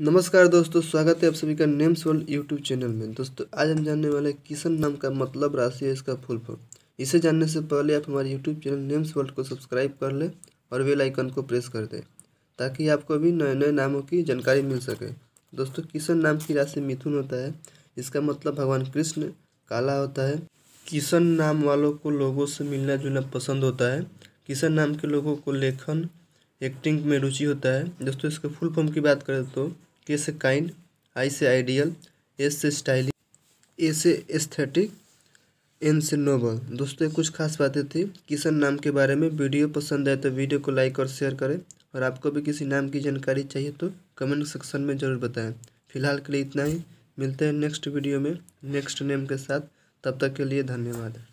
नमस्कार दोस्तों स्वागत है आप सभी का नेम्स वर्ल्ड यूट्यूब चैनल में दोस्तों आज हम जानने वाले हैं किशन नाम का मतलब राशि है इसका फुल फॉर्म इसे जानने से पहले आप हमारे यूट्यूब चैनल नेम्स वर्ल्ड को सब्सक्राइब कर लें और बेल आइकन को प्रेस कर दें ताकि आपको भी नए नए नामों की जानकारी मिल सके दोस्तों किशन नाम की राशि मिथुन होता है इसका मतलब भगवान कृष्ण काला होता है किशन नाम वालों को लोगों से मिलना जुलना पसंद होता है किशन नाम के लोगों को लेखन एक्टिंग में रुचि होता है दोस्तों इसके फुल फॉर्म की बात करें तो के से काइंड आई से आइडियल एस से स्टाइलिंग ए से एस्थेटिक एन से नोबल दोस्तों कुछ खास बातें थी किशन नाम के बारे में वीडियो पसंद आए तो वीडियो को लाइक और शेयर करें और आपको भी किसी नाम की जानकारी चाहिए तो कमेंट सेक्शन में ज़रूर बताएं फिलहाल के लिए इतना ही मिलते हैं नेक्स्ट वीडियो में नेक्स्ट नेम के साथ तब तक के लिए धन्यवाद